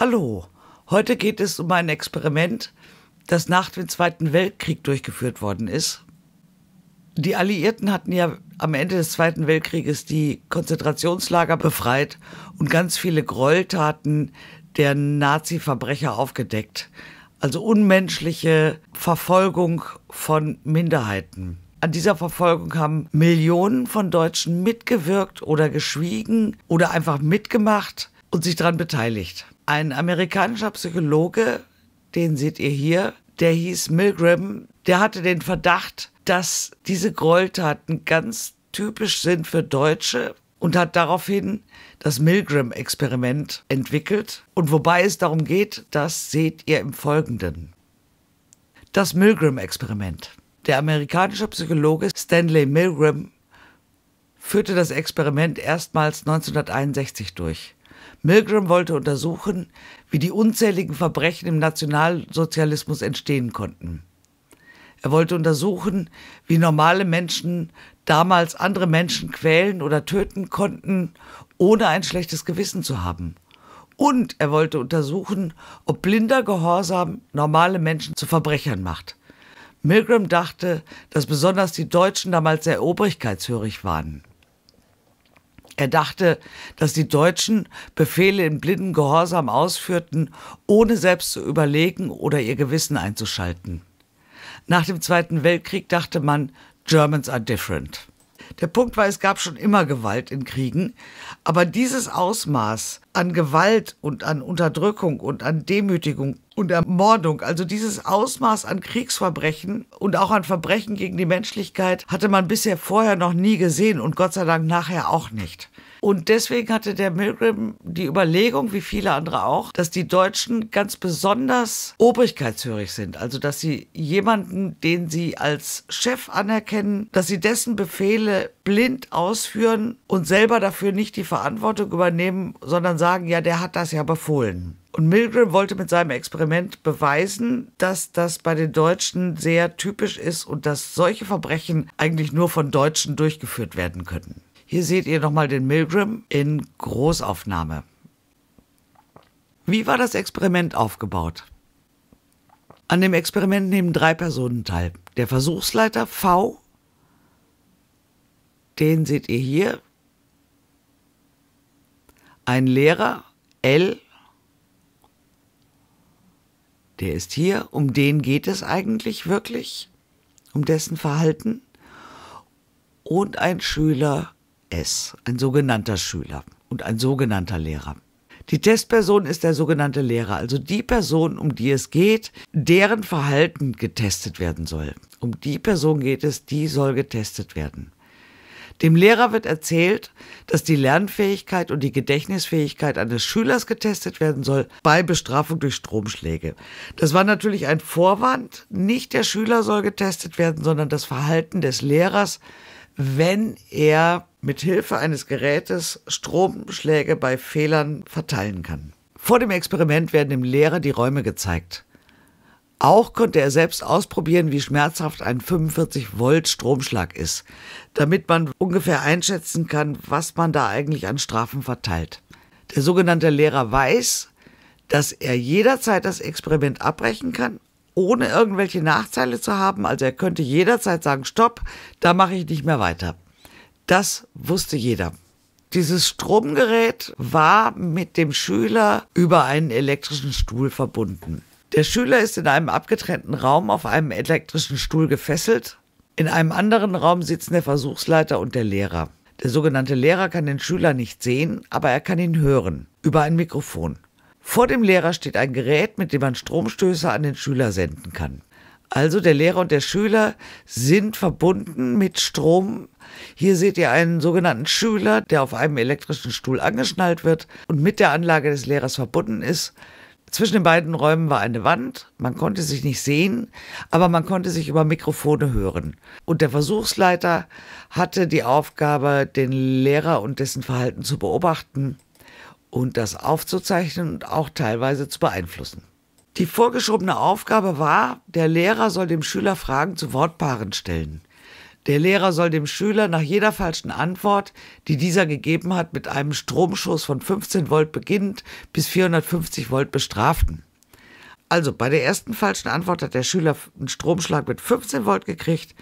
Hallo, heute geht es um ein Experiment, das nach dem Zweiten Weltkrieg durchgeführt worden ist. Die Alliierten hatten ja am Ende des Zweiten Weltkrieges die Konzentrationslager befreit und ganz viele Gräueltaten der Nazi-Verbrecher aufgedeckt. Also unmenschliche Verfolgung von Minderheiten. An dieser Verfolgung haben Millionen von Deutschen mitgewirkt oder geschwiegen oder einfach mitgemacht und sich daran beteiligt. Ein amerikanischer Psychologe, den seht ihr hier, der hieß Milgram, der hatte den Verdacht, dass diese Gräueltaten ganz typisch sind für Deutsche und hat daraufhin das Milgram-Experiment entwickelt. Und wobei es darum geht, das seht ihr im Folgenden. Das Milgram-Experiment. Der amerikanische Psychologe Stanley Milgram führte das Experiment erstmals 1961 durch. Milgram wollte untersuchen, wie die unzähligen Verbrechen im Nationalsozialismus entstehen konnten. Er wollte untersuchen, wie normale Menschen damals andere Menschen quälen oder töten konnten, ohne ein schlechtes Gewissen zu haben. Und er wollte untersuchen, ob blinder Gehorsam normale Menschen zu Verbrechern macht. Milgram dachte, dass besonders die Deutschen damals sehr obrigkeitshörig waren. Er dachte, dass die Deutschen Befehle in blinden Gehorsam ausführten, ohne selbst zu überlegen oder ihr Gewissen einzuschalten. Nach dem Zweiten Weltkrieg dachte man, Germans are different. Der Punkt war, es gab schon immer Gewalt in Kriegen, aber dieses Ausmaß an Gewalt und an Unterdrückung und an Demütigung und Ermordung, also dieses Ausmaß an Kriegsverbrechen und auch an Verbrechen gegen die Menschlichkeit hatte man bisher vorher noch nie gesehen und Gott sei Dank nachher auch nicht. Und deswegen hatte der Milgram die Überlegung, wie viele andere auch, dass die Deutschen ganz besonders obrigkeitshörig sind. Also, dass sie jemanden, den sie als Chef anerkennen, dass sie dessen Befehle blind ausführen und selber dafür nicht die Verantwortung übernehmen, sondern sagen, ja, der hat das ja befohlen. Und Milgram wollte mit seinem Experiment beweisen, dass das bei den Deutschen sehr typisch ist und dass solche Verbrechen eigentlich nur von Deutschen durchgeführt werden könnten. Hier seht ihr nochmal den Milgram in Großaufnahme. Wie war das Experiment aufgebaut? An dem Experiment nehmen drei Personen teil. Der Versuchsleiter V, den seht ihr hier. Ein Lehrer L, der ist hier. Um den geht es eigentlich wirklich, um dessen Verhalten. Und ein Schüler L. S, ein sogenannter Schüler und ein sogenannter Lehrer. Die Testperson ist der sogenannte Lehrer, also die Person, um die es geht, deren Verhalten getestet werden soll. Um die Person geht es, die soll getestet werden. Dem Lehrer wird erzählt, dass die Lernfähigkeit und die Gedächtnisfähigkeit eines Schülers getestet werden soll bei Bestrafung durch Stromschläge. Das war natürlich ein Vorwand. Nicht der Schüler soll getestet werden, sondern das Verhalten des Lehrers wenn er mit Hilfe eines Gerätes Stromschläge bei Fehlern verteilen kann. Vor dem Experiment werden dem Lehrer die Räume gezeigt. Auch konnte er selbst ausprobieren, wie schmerzhaft ein 45 Volt Stromschlag ist, damit man ungefähr einschätzen kann, was man da eigentlich an Strafen verteilt. Der sogenannte Lehrer weiß, dass er jederzeit das Experiment abbrechen kann ohne irgendwelche Nachteile zu haben. Also er könnte jederzeit sagen, stopp, da mache ich nicht mehr weiter. Das wusste jeder. Dieses Stromgerät war mit dem Schüler über einen elektrischen Stuhl verbunden. Der Schüler ist in einem abgetrennten Raum auf einem elektrischen Stuhl gefesselt. In einem anderen Raum sitzen der Versuchsleiter und der Lehrer. Der sogenannte Lehrer kann den Schüler nicht sehen, aber er kann ihn hören über ein Mikrofon. Vor dem Lehrer steht ein Gerät, mit dem man Stromstöße an den Schüler senden kann. Also der Lehrer und der Schüler sind verbunden mit Strom. Hier seht ihr einen sogenannten Schüler, der auf einem elektrischen Stuhl angeschnallt wird und mit der Anlage des Lehrers verbunden ist. Zwischen den beiden Räumen war eine Wand, man konnte sich nicht sehen, aber man konnte sich über Mikrofone hören. Und der Versuchsleiter hatte die Aufgabe, den Lehrer und dessen Verhalten zu beobachten und das aufzuzeichnen und auch teilweise zu beeinflussen. Die vorgeschobene Aufgabe war, der Lehrer soll dem Schüler Fragen zu Wortpaaren stellen. Der Lehrer soll dem Schüler nach jeder falschen Antwort, die dieser gegeben hat, mit einem Stromschuss von 15 Volt beginnend bis 450 Volt bestraften. Also bei der ersten falschen Antwort hat der Schüler einen Stromschlag mit 15 Volt gekriegt,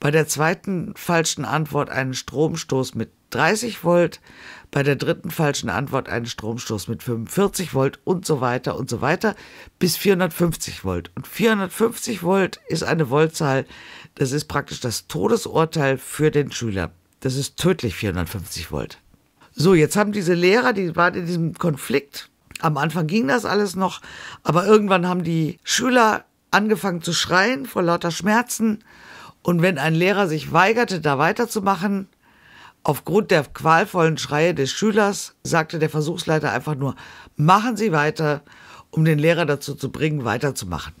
bei der zweiten falschen Antwort einen Stromstoß mit 30 Volt, bei der dritten falschen Antwort einen Stromstoß mit 45 Volt und so weiter und so weiter bis 450 Volt. Und 450 Volt ist eine Voltzahl, das ist praktisch das Todesurteil für den Schüler. Das ist tödlich 450 Volt. So, jetzt haben diese Lehrer, die waren in diesem Konflikt. Am Anfang ging das alles noch, aber irgendwann haben die Schüler angefangen zu schreien vor lauter Schmerzen. Und wenn ein Lehrer sich weigerte, da weiterzumachen, Aufgrund der qualvollen Schreie des Schülers sagte der Versuchsleiter einfach nur, machen Sie weiter, um den Lehrer dazu zu bringen, weiterzumachen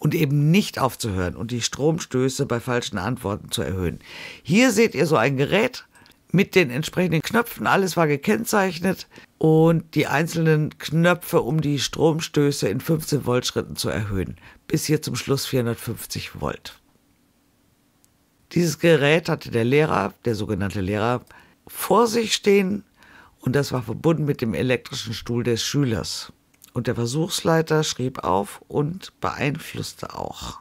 und eben nicht aufzuhören und die Stromstöße bei falschen Antworten zu erhöhen. Hier seht ihr so ein Gerät mit den entsprechenden Knöpfen, alles war gekennzeichnet und die einzelnen Knöpfe, um die Stromstöße in 15 Volt Schritten zu erhöhen, bis hier zum Schluss 450 Volt. Dieses Gerät hatte der Lehrer, der sogenannte Lehrer, vor sich stehen und das war verbunden mit dem elektrischen Stuhl des Schülers. Und der Versuchsleiter schrieb auf und beeinflusste auch.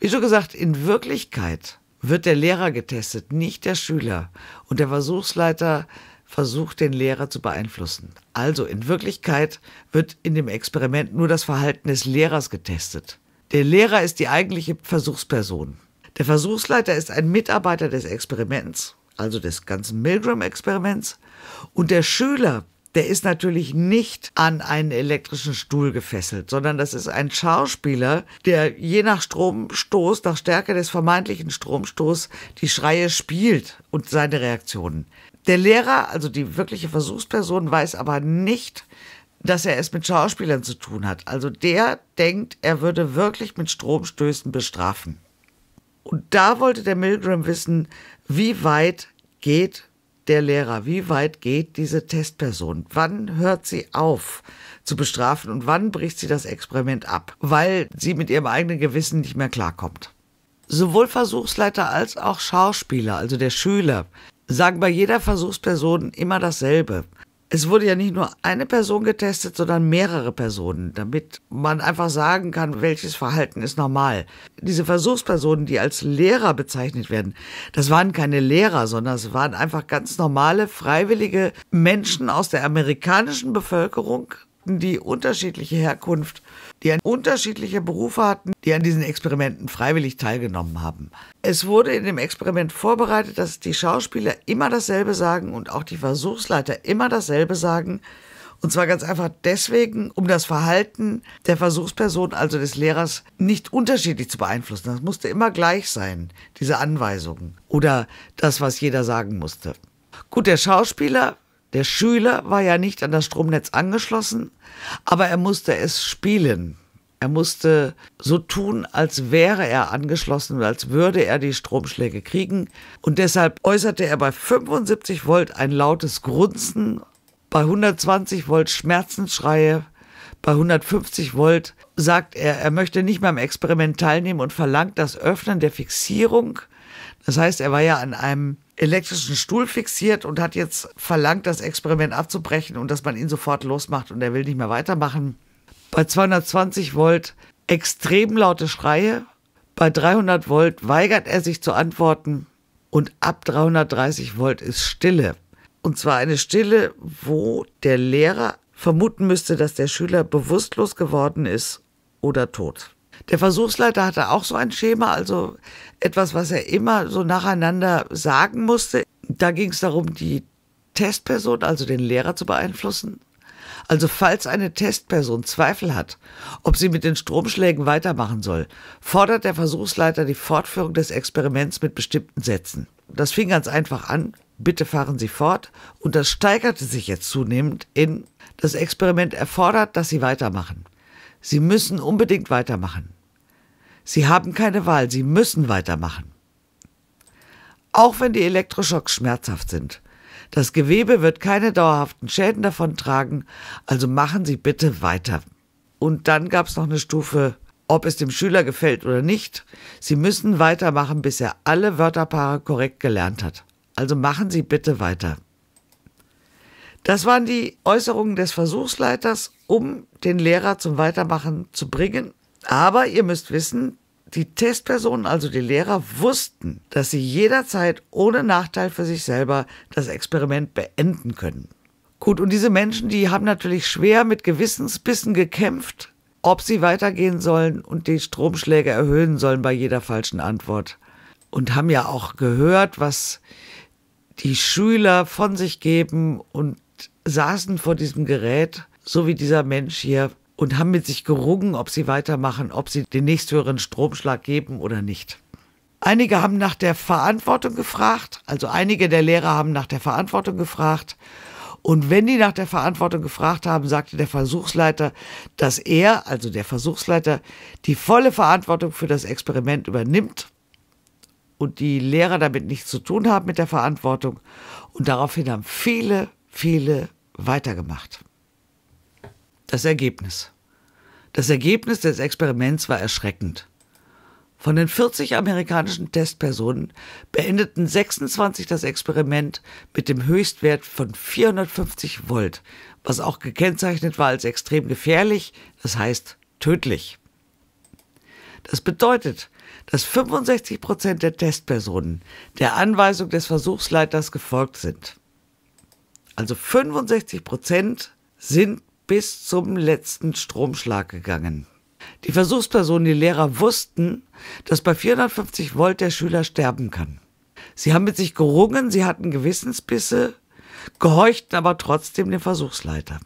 Wie schon gesagt, in Wirklichkeit wird der Lehrer getestet, nicht der Schüler. Und der Versuchsleiter versucht, den Lehrer zu beeinflussen. Also in Wirklichkeit wird in dem Experiment nur das Verhalten des Lehrers getestet. Der Lehrer ist die eigentliche Versuchsperson. Der Versuchsleiter ist ein Mitarbeiter des Experiments, also des ganzen Milgram-Experiments. Und der Schüler, der ist natürlich nicht an einen elektrischen Stuhl gefesselt, sondern das ist ein Schauspieler, der je nach Stromstoß, nach Stärke des vermeintlichen Stromstoß, die Schreie spielt und seine Reaktionen. Der Lehrer, also die wirkliche Versuchsperson, weiß aber nicht, dass er es mit Schauspielern zu tun hat. Also der denkt, er würde wirklich mit Stromstößen bestrafen. Und da wollte der Milgram wissen, wie weit geht der Lehrer, wie weit geht diese Testperson? Wann hört sie auf zu bestrafen und wann bricht sie das Experiment ab, weil sie mit ihrem eigenen Gewissen nicht mehr klarkommt? Sowohl Versuchsleiter als auch Schauspieler, also der Schüler, sagen bei jeder Versuchsperson immer dasselbe es wurde ja nicht nur eine Person getestet, sondern mehrere Personen, damit man einfach sagen kann, welches Verhalten ist normal. Diese Versuchspersonen, die als Lehrer bezeichnet werden, das waren keine Lehrer, sondern es waren einfach ganz normale, freiwillige Menschen aus der amerikanischen Bevölkerung, die unterschiedliche Herkunft die unterschiedliche Berufe hatten, die an diesen Experimenten freiwillig teilgenommen haben. Es wurde in dem Experiment vorbereitet, dass die Schauspieler immer dasselbe sagen und auch die Versuchsleiter immer dasselbe sagen. Und zwar ganz einfach deswegen, um das Verhalten der Versuchsperson, also des Lehrers, nicht unterschiedlich zu beeinflussen. Das musste immer gleich sein, diese Anweisungen oder das, was jeder sagen musste. Gut, der Schauspieler der Schüler war ja nicht an das Stromnetz angeschlossen, aber er musste es spielen. Er musste so tun, als wäre er angeschlossen, als würde er die Stromschläge kriegen. Und deshalb äußerte er bei 75 Volt ein lautes Grunzen, bei 120 Volt Schmerzensschreie, bei 150 Volt sagt er, er möchte nicht mehr am Experiment teilnehmen und verlangt das Öffnen der Fixierung. Das heißt, er war ja an einem elektrischen Stuhl fixiert und hat jetzt verlangt, das Experiment abzubrechen und dass man ihn sofort losmacht und er will nicht mehr weitermachen. Bei 220 Volt extrem laute Schreie, bei 300 Volt weigert er sich zu antworten und ab 330 Volt ist Stille. Und zwar eine Stille, wo der Lehrer vermuten müsste, dass der Schüler bewusstlos geworden ist oder tot. Der Versuchsleiter hatte auch so ein Schema, also etwas, was er immer so nacheinander sagen musste. Da ging es darum, die Testperson, also den Lehrer zu beeinflussen. Also falls eine Testperson Zweifel hat, ob sie mit den Stromschlägen weitermachen soll, fordert der Versuchsleiter die Fortführung des Experiments mit bestimmten Sätzen. Das fing ganz einfach an, bitte fahren Sie fort, und das steigerte sich jetzt zunehmend in, das Experiment erfordert, dass Sie weitermachen. Sie müssen unbedingt weitermachen. Sie haben keine Wahl, Sie müssen weitermachen. Auch wenn die Elektroschocks schmerzhaft sind. Das Gewebe wird keine dauerhaften Schäden davon tragen, also machen Sie bitte weiter. Und dann gab es noch eine Stufe, ob es dem Schüler gefällt oder nicht. Sie müssen weitermachen, bis er alle Wörterpaare korrekt gelernt hat. Also machen Sie bitte weiter. Das waren die Äußerungen des Versuchsleiters, um den Lehrer zum Weitermachen zu bringen. Aber ihr müsst wissen, die Testpersonen, also die Lehrer, wussten, dass sie jederzeit ohne Nachteil für sich selber das Experiment beenden können. Gut, und diese Menschen, die haben natürlich schwer mit Gewissensbissen gekämpft, ob sie weitergehen sollen und die Stromschläge erhöhen sollen bei jeder falschen Antwort. Und haben ja auch gehört, was die Schüler von sich geben und saßen vor diesem Gerät, so wie dieser Mensch hier, und haben mit sich gerungen, ob sie weitermachen, ob sie den nächsthöheren Stromschlag geben oder nicht. Einige haben nach der Verantwortung gefragt, also einige der Lehrer haben nach der Verantwortung gefragt. Und wenn die nach der Verantwortung gefragt haben, sagte der Versuchsleiter, dass er, also der Versuchsleiter, die volle Verantwortung für das Experiment übernimmt und die Lehrer damit nichts zu tun haben mit der Verantwortung. Und daraufhin haben viele viele weitergemacht. Das Ergebnis. Das Ergebnis des Experiments war erschreckend. Von den 40 amerikanischen Testpersonen beendeten 26 das Experiment mit dem Höchstwert von 450 Volt, was auch gekennzeichnet war als extrem gefährlich, das heißt tödlich. Das bedeutet, dass 65 Prozent der Testpersonen der Anweisung des Versuchsleiters gefolgt sind. Also 65 Prozent sind bis zum letzten Stromschlag gegangen. Die Versuchspersonen, die Lehrer, wussten, dass bei 450 Volt der Schüler sterben kann. Sie haben mit sich gerungen, sie hatten Gewissensbisse, gehorchten aber trotzdem dem Versuchsleiter.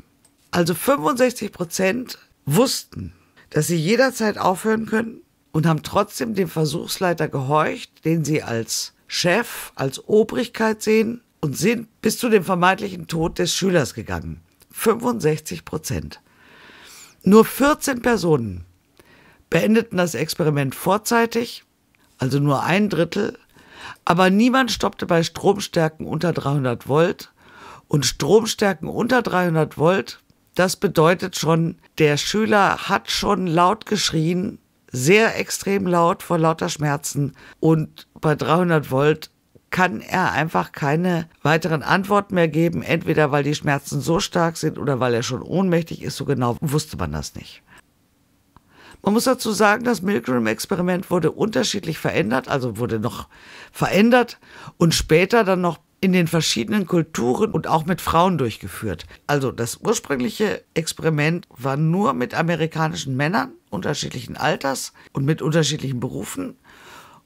Also 65 Prozent wussten, dass sie jederzeit aufhören können und haben trotzdem dem Versuchsleiter gehorcht, den sie als Chef, als Obrigkeit sehen und sind bis zu dem vermeintlichen Tod des Schülers gegangen. 65 Prozent. Nur 14 Personen beendeten das Experiment vorzeitig, also nur ein Drittel, aber niemand stoppte bei Stromstärken unter 300 Volt. Und Stromstärken unter 300 Volt, das bedeutet schon, der Schüler hat schon laut geschrien, sehr extrem laut vor lauter Schmerzen. Und bei 300 Volt kann er einfach keine weiteren Antworten mehr geben, entweder weil die Schmerzen so stark sind oder weil er schon ohnmächtig ist, so genau wusste man das nicht. Man muss dazu sagen, das Milgram-Experiment wurde unterschiedlich verändert, also wurde noch verändert und später dann noch in den verschiedenen Kulturen und auch mit Frauen durchgeführt. Also das ursprüngliche Experiment war nur mit amerikanischen Männern unterschiedlichen Alters und mit unterschiedlichen Berufen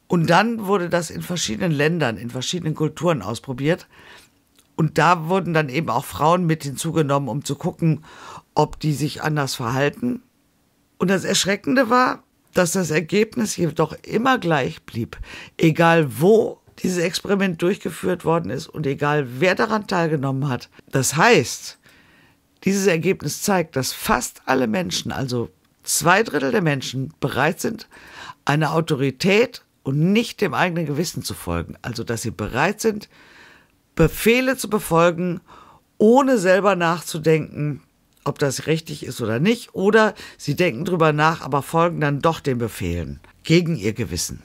und dann wurde das in verschiedenen Ländern, in verschiedenen Kulturen ausprobiert. Und da wurden dann eben auch Frauen mit hinzugenommen, um zu gucken, ob die sich anders verhalten. Und das Erschreckende war, dass das Ergebnis jedoch immer gleich blieb, egal wo dieses Experiment durchgeführt worden ist und egal wer daran teilgenommen hat. Das heißt, dieses Ergebnis zeigt, dass fast alle Menschen, also zwei Drittel der Menschen, bereit sind, eine Autorität und nicht dem eigenen Gewissen zu folgen. Also, dass sie bereit sind, Befehle zu befolgen, ohne selber nachzudenken, ob das richtig ist oder nicht. Oder sie denken darüber nach, aber folgen dann doch den Befehlen gegen ihr Gewissen.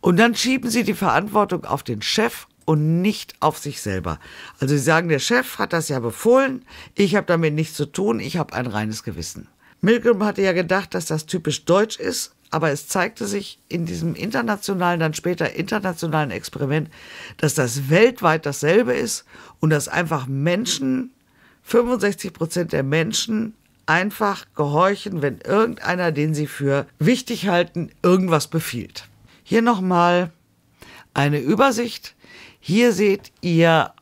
Und dann schieben sie die Verantwortung auf den Chef und nicht auf sich selber. Also sie sagen, der Chef hat das ja befohlen, ich habe damit nichts zu tun, ich habe ein reines Gewissen. Milgram hatte ja gedacht, dass das typisch deutsch ist, aber es zeigte sich in diesem internationalen, dann später internationalen Experiment, dass das weltweit dasselbe ist und dass einfach Menschen, 65 Prozent der Menschen einfach gehorchen, wenn irgendeiner, den sie für wichtig halten, irgendwas befiehlt. Hier nochmal eine Übersicht. Hier seht ihr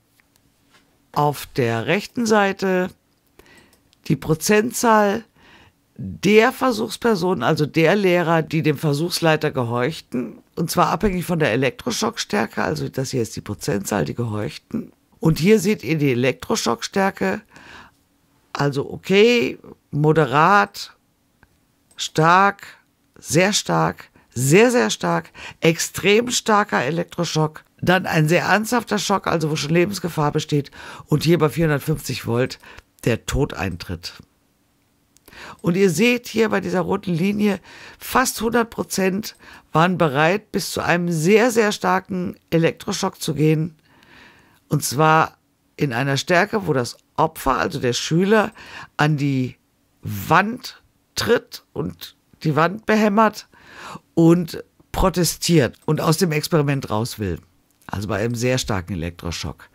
auf der rechten Seite die Prozentzahl der Versuchsperson, also der Lehrer, die dem Versuchsleiter gehorchten, und zwar abhängig von der Elektroschockstärke, also das hier ist die Prozentzahl, die gehorchten. Und hier seht ihr die Elektroschockstärke, also okay, moderat, stark, sehr stark, sehr, sehr stark, extrem starker Elektroschock, dann ein sehr ernsthafter Schock, also wo schon Lebensgefahr besteht, und hier bei 450 Volt der Tod eintritt. Und ihr seht hier bei dieser roten Linie, fast 100 Prozent waren bereit, bis zu einem sehr, sehr starken Elektroschock zu gehen. Und zwar in einer Stärke, wo das Opfer, also der Schüler, an die Wand tritt und die Wand behämmert und protestiert und aus dem Experiment raus will. Also bei einem sehr starken Elektroschock.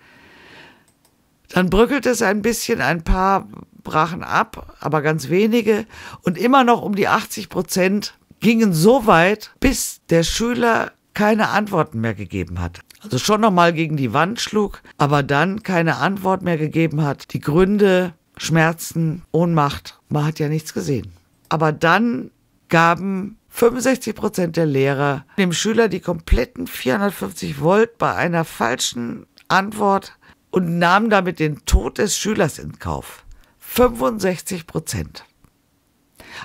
Dann bröckelt es ein bisschen, ein paar brachen ab, aber ganz wenige. Und immer noch um die 80 Prozent gingen so weit, bis der Schüler keine Antworten mehr gegeben hat. Also schon nochmal gegen die Wand schlug, aber dann keine Antwort mehr gegeben hat. Die Gründe, Schmerzen, Ohnmacht, man hat ja nichts gesehen. Aber dann gaben 65 Prozent der Lehrer dem Schüler die kompletten 450 Volt bei einer falschen Antwort und nahmen damit den Tod des Schülers in Kauf. 65 Prozent.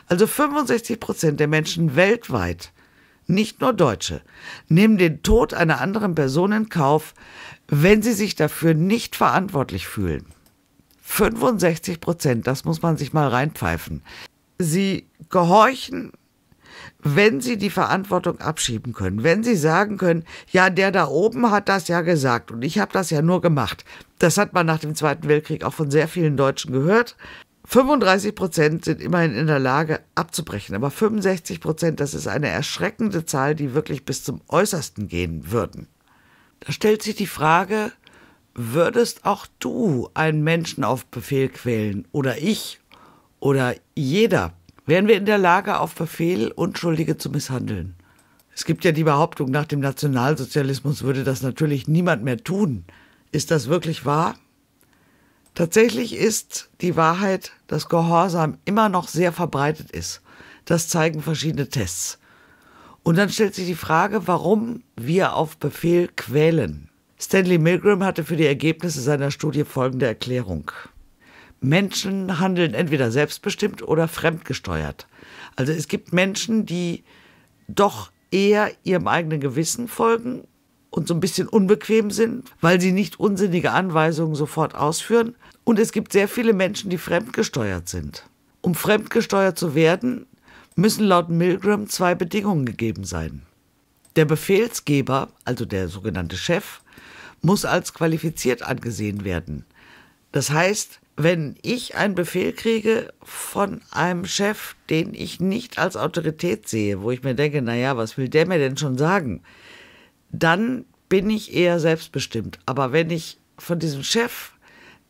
Also 65 Prozent der Menschen weltweit, nicht nur Deutsche, nehmen den Tod einer anderen Person in Kauf, wenn sie sich dafür nicht verantwortlich fühlen. 65 Prozent, das muss man sich mal reinpfeifen. Sie gehorchen wenn sie die Verantwortung abschieben können, wenn sie sagen können, ja, der da oben hat das ja gesagt und ich habe das ja nur gemacht. Das hat man nach dem Zweiten Weltkrieg auch von sehr vielen Deutschen gehört. 35 Prozent sind immerhin in der Lage abzubrechen, aber 65 Prozent, das ist eine erschreckende Zahl, die wirklich bis zum Äußersten gehen würden. Da stellt sich die Frage, würdest auch du einen Menschen auf Befehl quälen oder ich oder jeder wären wir in der Lage, auf Befehl Unschuldige zu misshandeln. Es gibt ja die Behauptung, nach dem Nationalsozialismus würde das natürlich niemand mehr tun. Ist das wirklich wahr? Tatsächlich ist die Wahrheit, dass Gehorsam immer noch sehr verbreitet ist. Das zeigen verschiedene Tests. Und dann stellt sich die Frage, warum wir auf Befehl quälen. Stanley Milgram hatte für die Ergebnisse seiner Studie folgende Erklärung. Menschen handeln entweder selbstbestimmt oder fremdgesteuert. Also es gibt Menschen, die doch eher ihrem eigenen Gewissen folgen und so ein bisschen unbequem sind, weil sie nicht unsinnige Anweisungen sofort ausführen. Und es gibt sehr viele Menschen, die fremdgesteuert sind. Um fremdgesteuert zu werden, müssen laut Milgram zwei Bedingungen gegeben sein. Der Befehlsgeber, also der sogenannte Chef, muss als qualifiziert angesehen werden. Das heißt, wenn ich einen Befehl kriege von einem Chef, den ich nicht als Autorität sehe, wo ich mir denke, naja, was will der mir denn schon sagen, dann bin ich eher selbstbestimmt. Aber wenn ich von diesem Chef,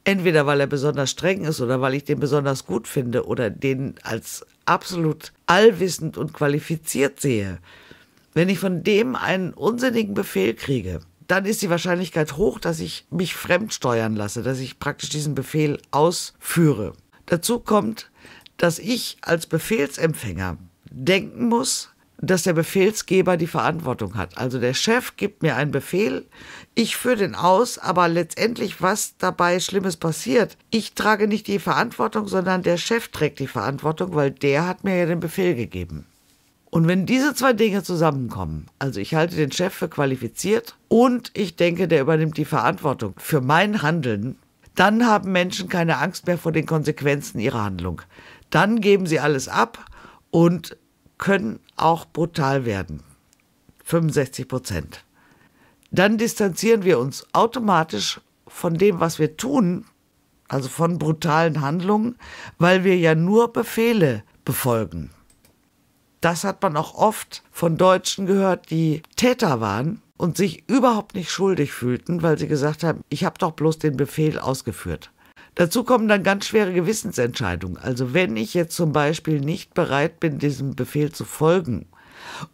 entweder weil er besonders streng ist oder weil ich den besonders gut finde oder den als absolut allwissend und qualifiziert sehe, wenn ich von dem einen unsinnigen Befehl kriege, dann ist die Wahrscheinlichkeit hoch, dass ich mich fremd steuern lasse, dass ich praktisch diesen Befehl ausführe. Dazu kommt, dass ich als Befehlsempfänger denken muss, dass der Befehlsgeber die Verantwortung hat. Also der Chef gibt mir einen Befehl, ich führe den aus, aber letztendlich, was dabei Schlimmes passiert, ich trage nicht die Verantwortung, sondern der Chef trägt die Verantwortung, weil der hat mir ja den Befehl gegeben. Und wenn diese zwei Dinge zusammenkommen, also ich halte den Chef für qualifiziert und ich denke, der übernimmt die Verantwortung für mein Handeln, dann haben Menschen keine Angst mehr vor den Konsequenzen ihrer Handlung. Dann geben sie alles ab und können auch brutal werden. 65 Prozent. Dann distanzieren wir uns automatisch von dem, was wir tun, also von brutalen Handlungen, weil wir ja nur Befehle befolgen das hat man auch oft von Deutschen gehört, die Täter waren und sich überhaupt nicht schuldig fühlten, weil sie gesagt haben, ich habe doch bloß den Befehl ausgeführt. Dazu kommen dann ganz schwere Gewissensentscheidungen. Also wenn ich jetzt zum Beispiel nicht bereit bin, diesem Befehl zu folgen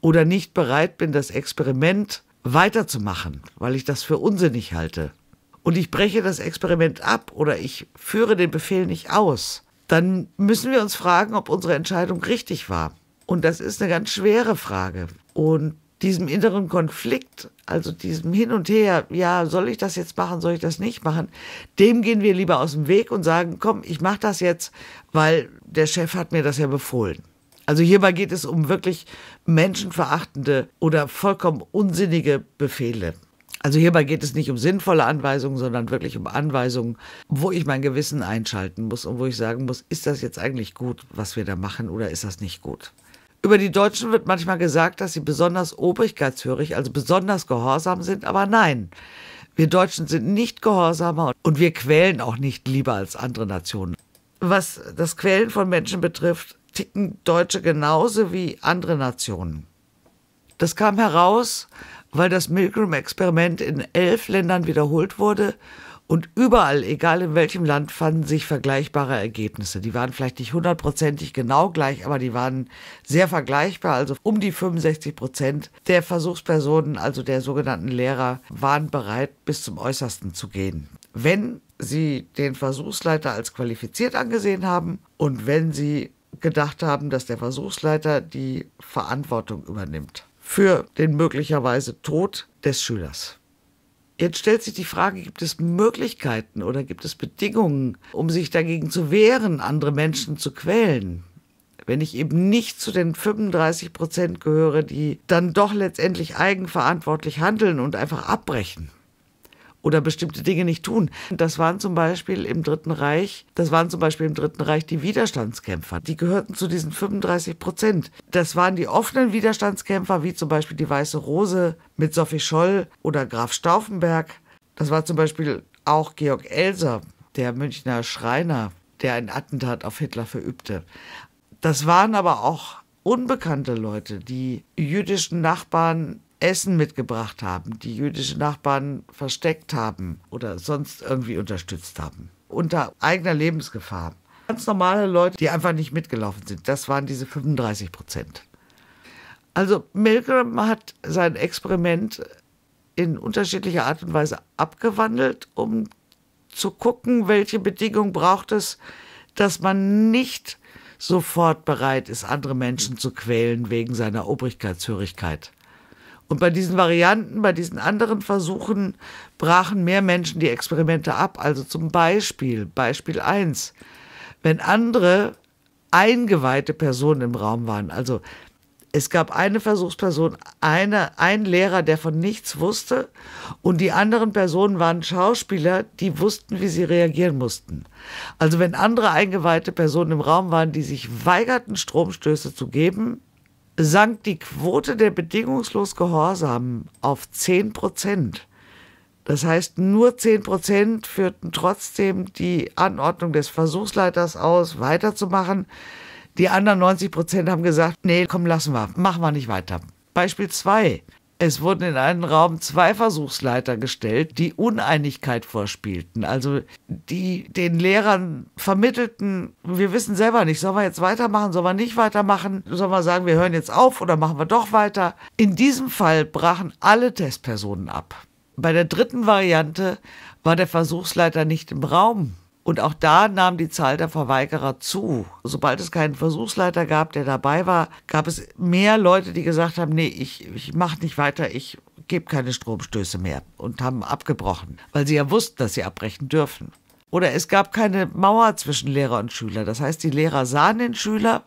oder nicht bereit bin, das Experiment weiterzumachen, weil ich das für unsinnig halte, und ich breche das Experiment ab oder ich führe den Befehl nicht aus, dann müssen wir uns fragen, ob unsere Entscheidung richtig war. Und das ist eine ganz schwere Frage. Und diesem inneren Konflikt, also diesem Hin und Her, ja, soll ich das jetzt machen, soll ich das nicht machen, dem gehen wir lieber aus dem Weg und sagen, komm, ich mache das jetzt, weil der Chef hat mir das ja befohlen. Also hierbei geht es um wirklich menschenverachtende oder vollkommen unsinnige Befehle. Also hierbei geht es nicht um sinnvolle Anweisungen, sondern wirklich um Anweisungen, wo ich mein Gewissen einschalten muss und wo ich sagen muss, ist das jetzt eigentlich gut, was wir da machen oder ist das nicht gut? Über die Deutschen wird manchmal gesagt, dass sie besonders obrigkeitshörig, also besonders gehorsam sind, aber nein. Wir Deutschen sind nicht gehorsamer und wir quälen auch nicht lieber als andere Nationen. Was das Quälen von Menschen betrifft, ticken Deutsche genauso wie andere Nationen. Das kam heraus, weil das Milgram-Experiment in elf Ländern wiederholt wurde und überall, egal in welchem Land, fanden sich vergleichbare Ergebnisse. Die waren vielleicht nicht hundertprozentig genau gleich, aber die waren sehr vergleichbar. Also um die 65 Prozent der Versuchspersonen, also der sogenannten Lehrer, waren bereit, bis zum Äußersten zu gehen. Wenn sie den Versuchsleiter als qualifiziert angesehen haben und wenn sie gedacht haben, dass der Versuchsleiter die Verantwortung übernimmt für den möglicherweise Tod des Schülers. Jetzt stellt sich die Frage, gibt es Möglichkeiten oder gibt es Bedingungen, um sich dagegen zu wehren, andere Menschen zu quälen? Wenn ich eben nicht zu den 35 Prozent gehöre, die dann doch letztendlich eigenverantwortlich handeln und einfach abbrechen oder bestimmte Dinge nicht tun. Das waren zum Beispiel im Dritten Reich, das waren zum Beispiel im Dritten Reich die Widerstandskämpfer. Die gehörten zu diesen 35 Prozent. Das waren die offenen Widerstandskämpfer, wie zum Beispiel die Weiße Rose mit Sophie Scholl oder Graf Stauffenberg. Das war zum Beispiel auch Georg Elser, der Münchner Schreiner, der ein Attentat auf Hitler verübte. Das waren aber auch unbekannte Leute, die jüdischen Nachbarn Essen mitgebracht haben, die jüdische Nachbarn versteckt haben oder sonst irgendwie unterstützt haben. Unter eigener Lebensgefahr. Ganz normale Leute, die einfach nicht mitgelaufen sind. Das waren diese 35 Prozent. Also Milgram hat sein Experiment in unterschiedlicher Art und Weise abgewandelt, um zu gucken, welche Bedingungen braucht es, dass man nicht sofort bereit ist, andere Menschen zu quälen wegen seiner Obrigkeitshörigkeit. Und bei diesen Varianten, bei diesen anderen Versuchen brachen mehr Menschen die Experimente ab. Also zum Beispiel, Beispiel 1, wenn andere eingeweihte Personen im Raum waren, also es gab eine Versuchsperson, eine, ein Lehrer, der von nichts wusste und die anderen Personen waren Schauspieler, die wussten, wie sie reagieren mussten. Also wenn andere eingeweihte Personen im Raum waren, die sich weigerten, Stromstöße zu geben, sank die Quote der bedingungslos Gehorsamen auf 10 Prozent. Das heißt, nur 10 Prozent führten trotzdem die Anordnung des Versuchsleiters aus, weiterzumachen. Die anderen 90 Prozent haben gesagt, nee, komm, lassen wir, machen wir nicht weiter. Beispiel 2. Es wurden in einen Raum zwei Versuchsleiter gestellt, die Uneinigkeit vorspielten. Also die den Lehrern vermittelten, wir wissen selber nicht, sollen wir jetzt weitermachen, sollen wir nicht weitermachen, sollen wir sagen, wir hören jetzt auf oder machen wir doch weiter. In diesem Fall brachen alle Testpersonen ab. Bei der dritten Variante war der Versuchsleiter nicht im Raum, und auch da nahm die Zahl der Verweigerer zu. Sobald es keinen Versuchsleiter gab, der dabei war, gab es mehr Leute, die gesagt haben, nee, ich, ich mache nicht weiter, ich gebe keine Stromstöße mehr und haben abgebrochen, weil sie ja wussten, dass sie abbrechen dürfen. Oder es gab keine Mauer zwischen Lehrer und Schüler. Das heißt, die Lehrer sahen den Schüler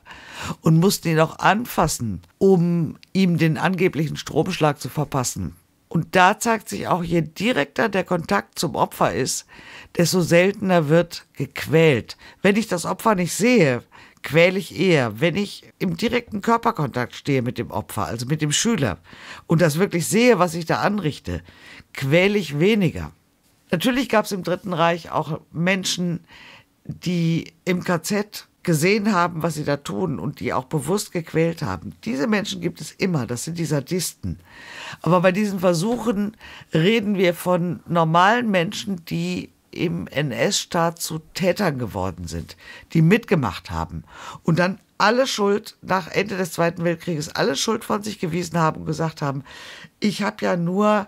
und mussten ihn auch anfassen, um ihm den angeblichen Stromschlag zu verpassen. Und da zeigt sich auch, je direkter der Kontakt zum Opfer ist, desto seltener wird gequält. Wenn ich das Opfer nicht sehe, quäle ich eher, wenn ich im direkten Körperkontakt stehe mit dem Opfer, also mit dem Schüler, und das wirklich sehe, was ich da anrichte, quäle ich weniger. Natürlich gab es im Dritten Reich auch Menschen, die im KZ gesehen haben, was sie da tun und die auch bewusst gequält haben. Diese Menschen gibt es immer, das sind die Sadisten. Aber bei diesen Versuchen reden wir von normalen Menschen, die im NS-Staat zu Tätern geworden sind, die mitgemacht haben und dann alle Schuld nach Ende des Zweiten Weltkrieges, alle Schuld von sich gewiesen haben und gesagt haben, ich habe ja nur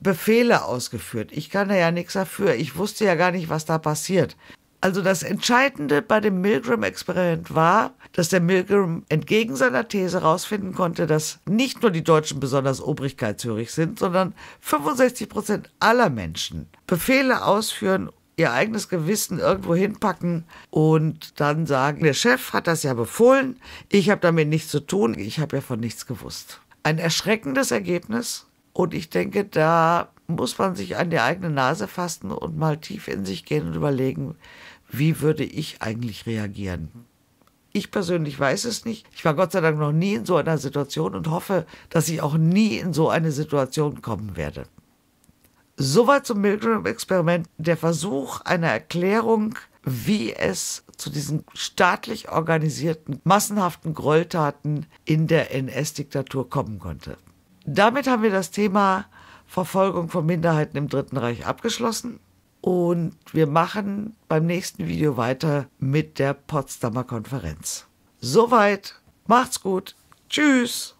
Befehle ausgeführt, ich kann da ja nichts dafür, ich wusste ja gar nicht, was da passiert. Also das Entscheidende bei dem Milgram-Experiment war, dass der Milgram entgegen seiner These herausfinden konnte, dass nicht nur die Deutschen besonders obrigkeitshörig sind, sondern 65 Prozent aller Menschen Befehle ausführen, ihr eigenes Gewissen irgendwo hinpacken und dann sagen, der Chef hat das ja befohlen, ich habe damit nichts zu tun, ich habe ja von nichts gewusst. Ein erschreckendes Ergebnis und ich denke, da muss man sich an die eigene Nase fassen und mal tief in sich gehen und überlegen, wie würde ich eigentlich reagieren? Ich persönlich weiß es nicht. Ich war Gott sei Dank noch nie in so einer Situation und hoffe, dass ich auch nie in so eine Situation kommen werde. Soweit zum Milgram-Experiment der Versuch einer Erklärung, wie es zu diesen staatlich organisierten, massenhaften Gräueltaten in der NS-Diktatur kommen konnte. Damit haben wir das Thema Verfolgung von Minderheiten im Dritten Reich abgeschlossen. Und wir machen beim nächsten Video weiter mit der Potsdamer Konferenz. Soweit, macht's gut, tschüss.